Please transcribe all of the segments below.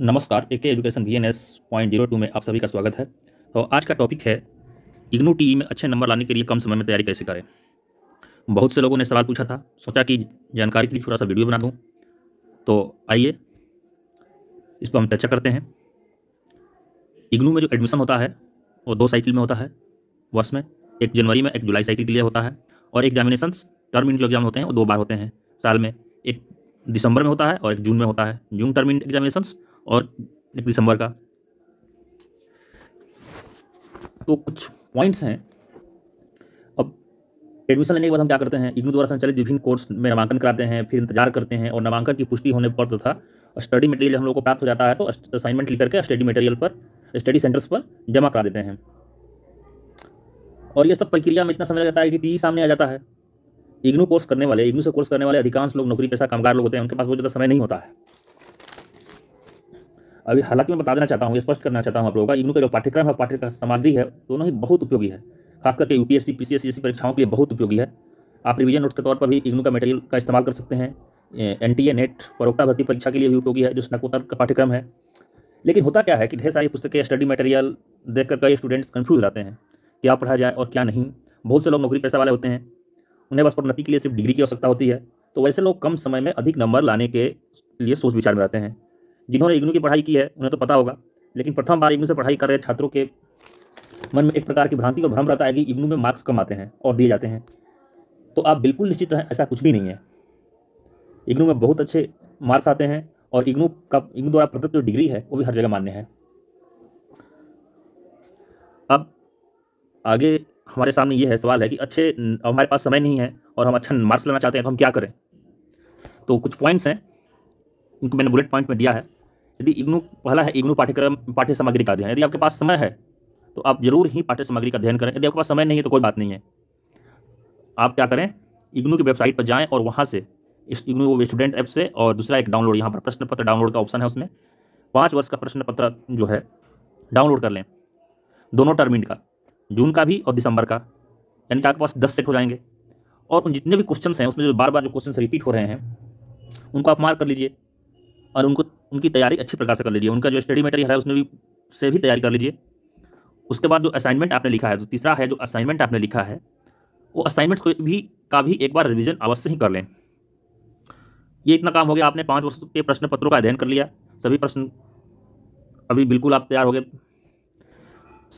नमस्कार A K education V N S point zero two में आप सभी का स्वागत है तो आज का टॉपिक है इग्नू टी e में अच्छे नंबर लाने के लिए कम समय में तैयारी कैसे करें बहुत से लोगों ने सवाल पूछा था सोचा कि जानकारी के लिए थोड़ा सा वीडियो बना दूँ तो आइए इस पर हम चर्चा करते हैं इग्नू में जो एडमिशन होता है वो दो साइकिल में होता है वर्ष में एक जनवरी में एक जुलाई साइकिल के लिए होता है और एग्जामिनेशन टर्म इन जो एग्ज़ाम होते हैं वो दो बार होते हैं साल में एक दिसंबर में होता है और एक जून में होता है जून टर्म इन एग्जामिनेशन और एक दिसंबर का तो कुछ पॉइंट्स हैं अब एडमिशन लेने के बाद हम क्या करते हैं इग्नू द्वारा संचालित विभिन्न कोर्स में नामांकन कराते हैं फिर इंतजार करते हैं और नामांकन की पुष्टि होने पर तथा स्टडी मटेरियल हम लोग को प्राप्त हो जाता है तो असाइनमेंट लिख करके स्टडी मटेरियल पर स्टडी सेंटर्स पर जमा करा देते हैं और ये सब प्रक्रिया में इतना समय जाता है कि टी सामने आ जाता है इग्नू कोर्स करने वाले इग्नू से कोर्स करने वाले अधिकांश लोग नौकरी पैसा कामगार लोग होते हैं उनके पास बहुत ज़्यादा समय नहीं होता है अभी हालांकि मैं बता देना चाहता हूँ स्पष्ट करना चाहता हूँ आप लोगों का इग्नू का जो पाठ्यक्रम है पाठ्य सामग्री है दोनों ही बहुत उपयोगी है खास करके यू पी एस परीक्षाओं के लिए बहुत उपयोगी है आप रिविजन नोट्स के तौर पर भी इग्नू का मटेरियल का इस्तेमाल कर सकते हैं एन टी ए नेट परोक्ता भर्ती परीक्षा के लिए भी उपयोगी है जो स्नाकोत्तर का पाठ्यक्रम है लेकिन होता क्या है कि ढेर सारी पुस्तकें स्टडी मटेरियल देख कर कई स्टूडेंट्स कन्फ्यूज रहते हैं क्या पढ़ा जाए और क्या नहीं बहुत से लोग नौकरी पैसा वाले होते हैं उन्हें बस प्रोन्नति के लिए सिर्फ डिग्री की आवश्यकता होती है तो वैसे लोग कम समय में अधिक नंबर लाने के लिए सोच विचार में रहते हैं जिन्होंने इग्नू की पढ़ाई की है उन्हें तो पता होगा लेकिन प्रथम बार इग्नू से पढ़ाई कर रहे छात्रों के मन में एक प्रकार की भ्रांति और भ्रम रहता है कि इग्नू में मार्क्स कम आते हैं और दिए जाते हैं तो आप बिल्कुल निश्चित रहें ऐसा कुछ भी नहीं है इग्नू में बहुत अच्छे मार्क्स आते हैं और इग्नू का इग्नू द्वारा प्रदत्त जो डिग्री है वो भी हर जगह मान्य है अब आगे हमारे सामने ये है सवाल है कि अच्छे हमारे पास समय नहीं है और हम अच्छा मार्क्स लेना चाहते हैं तो हम क्या करें तो कुछ पॉइंट्स हैं उनको मैंने बुलेट पॉइंट में दिया है यदि इग्नू पहला है इग्नू पाठ्यक्रम पाठ्य सामग्री का अध्ययन यदि आपके पास समय है तो आप जरूर ही पाठ्य सामग्री का अध्ययन करें यदि आपके पास समय नहीं है तो कोई बात नहीं है आप क्या करें इग्नू की वेबसाइट पर जाएँ और वहाँ से इस इग्नू स्टूडेंट ऐप से और दूसरा एक डाउनलोड यहाँ पर प्रश्न पत्र डाउनलोड का ऑप्शन है उसमें पाँच वर्ष का प्रश्न पत्र जो है डाउनलोड कर लें दोनों टर्मिन का जून का भी और दिसंबर का यानी कि आपके पास दस सेट हो जाएंगे और उन जितने भी क्वेश्चन हैं उसमें जो बार बार जो क्वेश्चन रिपीट हो रहे हैं उनको आप मार्क कर लीजिए और उनको उनकी तैयारी अच्छी प्रकार से कर लीजिए उनका जो स्टडी मटेरियल है उसमें भी से भी तैयारी कर लीजिए उसके बाद जो असाइनमेंट आपने लिखा है तो तीसरा है जो असाइनमेंट आपने लिखा है वो असाइनमेंट्स को भी का भी एक बार रिविजन अवश्य ही कर लें ये इतना काम हो गया आपने पाँच वर्ष के प्रश्न पत्रों का अध्ययन कर लिया सभी प्रश्न अभी बिल्कुल आप तैयार हो गए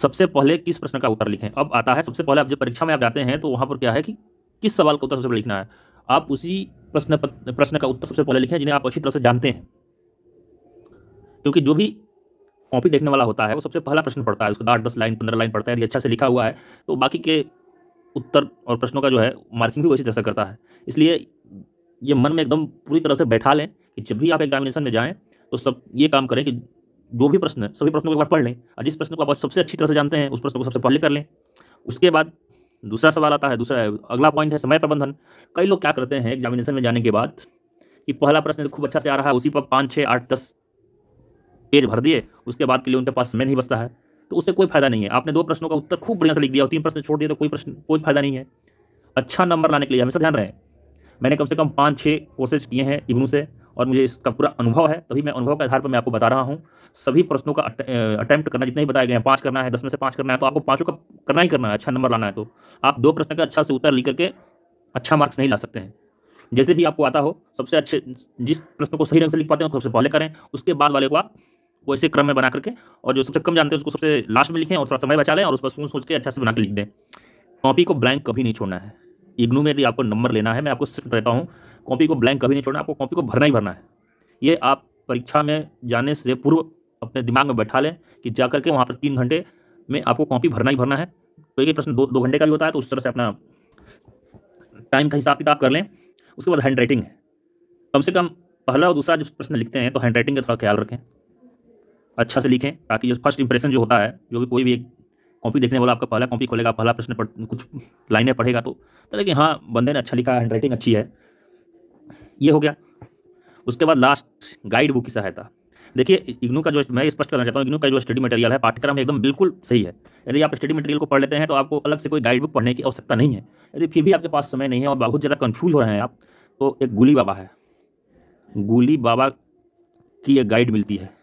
सबसे पहले किस प्रश्न का उत्तर लिखें अब आता है सबसे पहले आप जब परीक्षा में आप जाते हैं तो वहाँ पर क्या है कि किस सवाल का उत्तर सबसे पहले लिखना है आप उसी प्रश्न प्रश्न का उत्तर सबसे पहले लिखें जिन्हें आप अच्छी तरह से जानते हैं क्योंकि जो भी कॉपी देखने वाला होता है वो सबसे पहला प्रश्न पढ़ता है उसका आठ दस लाइन पंद्रह लाइन पढ़ता है यदि अच्छा से लिखा हुआ है तो बाकी के उत्तर और प्रश्नों का जो है मार्किंग भी वैसी तरह से करता है इसलिए ये मन में एकदम पूरी तरह से बैठा लें कि जब भी आप एग्जामिनेशन में जाएँ तो सब ये काम करें कि जो भी प्रश्न है सभी प्रश्नों को एक बार पढ़ लें और जिस प्रश्न को आप सबसे अच्छी तरह से जानते हैं उस प्रश्न को सबसे पहले कर लें उसके बाद दूसरा सवाल आता है दूसरा अगला पॉइंट है समय प्रबंधन कई लोग क्या करते हैं एग्जामिनेशन में जाने के बाद कि पहला प्रश्न खूब अच्छा से आ रहा है उसी पर पाँच छः आठ दस पेज भर दिए उसके बाद के लिए उनके पास समय नहीं बचता है तो उससे कोई फायदा नहीं है आपने दो प्रश्नों का उत्तर खूब बढ़िया से लिख दिया और तीन प्रश्न छोड़ दिए तो कोई प्रश्न कोई फायदा नहीं है अच्छा नंबर लाने के लिए हमेशा ध्यान रहे मैंने कम से कम पाँच छः कोर्सेज किए हैं इग्नू से और मुझे इसका पूरा अनुभव है तभी मैं अनुभव के आधार पर मैं आपको बता रहा हूँ सभी प्रश्नों का अटैम्प्ट करना जितने भी बताए गए हैं पाँच करना है दस में से पाँच करना है तो आपको पाँचों का करना ही करना है अच्छा नंबर लाना है तो आप दो प्रश्न का अच्छा से उत्तर लिख करके अच्छा मार्क्स नहीं ला सकते हैं जैसे भी आपको आता हो सबसे अच्छे जिस प्रश्न को सही ढंग से लिख पाते हो सबसे पहले करें उसके बाद वाले को आप वो ऐसे क्रम में बना करके और जो सबसे कम जानते हैं उसको सबसे लास्ट में लिखें और थोड़ा समय बचा लें और उस पर सोच सोच के अच्छा से बना के लिख दें कॉपी को ब्लैंक कभी नहीं छोड़ना है इग्नू में यदि आपको नंबर लेना है मैं आपको सिर्फ देता हूँ कॉपी को ब्लैंक कभी नहीं छोड़ना आपको कॉपी को भरना ही भरना है ये आप परीक्षा में जाने से पूर्व अपने दिमाग में बैठा लें कि जा करके वहाँ पर तीन घंटे में आपको कॉपी भरना ही भरना है तो एक प्रश्न दो दो घंटे का भी होता है तो उस तरह से अपना टाइम का हिसाब किताब कर लें उसके बाद हैंड राइटिंग है कम से कम पहला और दूसरा जो प्रश्न लिखते हैं तो हैंड राइटिंग का थोड़ा ख्याल रखें अच्छा से लिखें ताकि जो फर्स्ट इंप्रेशन जो होता है जो भी कोई भी एक कॉपी देखने वाला आपका पहला कॉपी खोलेगा पहला प्रश्न पढ़ कुछ लाइनें पढ़ेगा तो तो कि हाँ बंदे ने अच्छा लिखा है हैंडराइटिंग अच्छी है ये हो गया उसके बाद लास्ट गाइड बुक की सहायता देखिए इग्नू का जो मैं स्पष्ट करना चाहता हूँ इग्नू का जो स्टडी मटेरियल है पाठ्यक्रम एकदम बिल्कुल सही है यदि आप स्टडी मटेरियल को पढ़ लेते हैं तो आपको अलग से कोई गाइड बुक पढ़ने की आवश्यकता नहीं है यदि फिर भी आपके पास समय नहीं है और बहुत ज़्यादा कन्फ्यूज हो रहे हैं आप तो एक गुली बाबा है गुली बाबा की एक गाइड मिलती है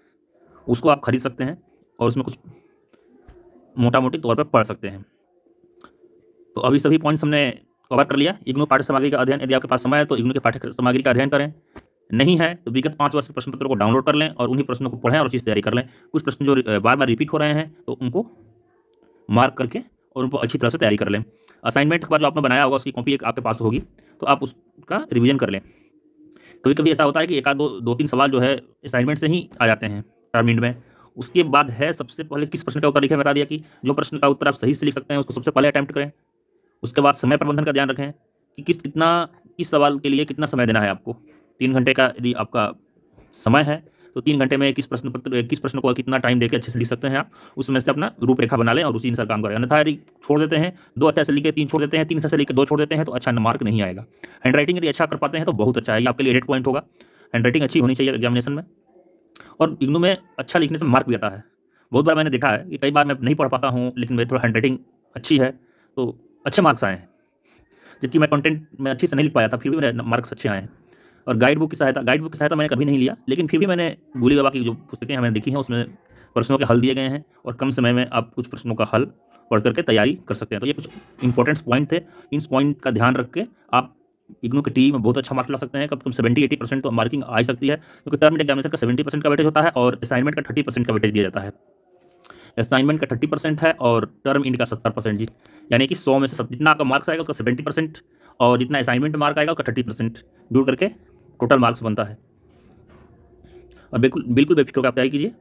उसको आप खरीद सकते हैं और उसमें कुछ मोटा मोटी तौर पर पढ़ सकते हैं तो अभी सभी पॉइंट्स हमने कवर कर लिया इग्नू पाठ्य सामग्री का अध्ययन यदि आपके पास समय है तो इग्नू के पाठ्य सामग्री का अध्ययन करें नहीं है तो विगत पाँच वर्ष के प्रश्न पत्रों को डाउनलोड कर लें और उन्हीं प्रश्नों को पढ़ें और उसी तैयारी कर लें कुछ प्रश्न जो बार बार रिपीट हो रहे हैं तो उनको मार्क करके और उनको अच्छी तरह से तैयारी कर लें असाइनमेंट के बाद जो आपने बनाया होगा उसकी कॉपी एक आपके पास होगी तो आप उसका रिविजन कर लें कभी कभी ऐसा होता है कि एक आध दो दो तीन सवाल जो है असाइनमेंट से ही आ जाते हैं मिनट में उसके बाद है सबसे पहले किस प्रश्न का उत्तर लिखे बता दिया कि जो प्रश्न का उत्तर आप सही से लिख सकते हैं उसको सबसे पहले अटैम्प्ट करें उसके बाद समय प्रबंधन का ध्यान रखें कि किस कितना किस सवाल के लिए कितना समय देना है आपको तीन घंटे का यदि आपका समय है तो तीन घंटे में किस प्रश्न पत्र किस प्रश्न को कितना टाइम देकर अच्छे से लिख सकते हैं आप उस समय से अपना रूपरेखा बना लें और उसी अनुसार काम करें अन्यथा यदि छोड़ देते हैं दो अच्छा से लिखे तीन छोड़ देते हैं तीन अच्छा से लिखे दो छोड़ देते हैं तो अच्छा मार्क नहीं आएगा हैंड यदि अच्छा कर पाते हैं तो बहुत अच्छा है आपके लिए एट पॉइंट होगा हैंड अच्छी होनी चाहिए एग्जामिनेशन में और इग्नू में अच्छा लिखने से मार्क भी आता है बहुत बार मैंने देखा है कि कई बार मैं नहीं पढ़ पाता हूँ लेकिन मेरी थोड़ा हैंड अच्छी है तो अच्छे मार्क्स आए हैं जबकि मैं कंटेंट मैं अच्छे से नहीं लिख पाया था फिर भी मेरे मार्क्स अच्छे आए हैं और गाइड बुक की सहायता गाइड बुक की सहायता मैंने कभी नहीं लिया लेकिन फिर भी मैंने गोली बाबा की जो पुस्तकें हमें देखी हैं उसमें प्रश्नों के हल दिए गए हैं और कम समय में आप कुछ प्रश्नों का हल पढ़ करके तैयारी कर सकते हैं तो ये कुछ इंपॉर्टेंट पॉइंट थे इन पॉइंट का ध्यान रख के आप इग्नू की टीम में बहुत अच्छा मार्क ला सकते हैं कम तुम कम सेवेंटी एटी परसेंट तो मार्किंग आ सकती है क्योंकि टर्म एग्जामिनेशन का सेवेंटी परसेंट का वेटेज होता है और असाइनमेंट का थर्टी परसेंट का वेटेज दिया जाता है असाइनमेंट का थर्टी परसेंट है और टर्म इंड का सत्तर परसेंट जी यानी कि सौ में से जितना आपका मार्क्स आएगा उसका सेवेंटी परसेंट और जितना असाइनमेंट मार्क आएगा उसका थर्टी परसेंट दूर करके टोटल मार्क्स बनता है और बिल्कुल बिल्कुल बेफिक्र होकर आप तैयारी कीजिए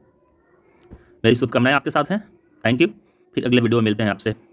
मेरी शुभकामनाएं आपके साथ हैं थैंक यू फिर अगले वीडियो में मिलते हैं आपसे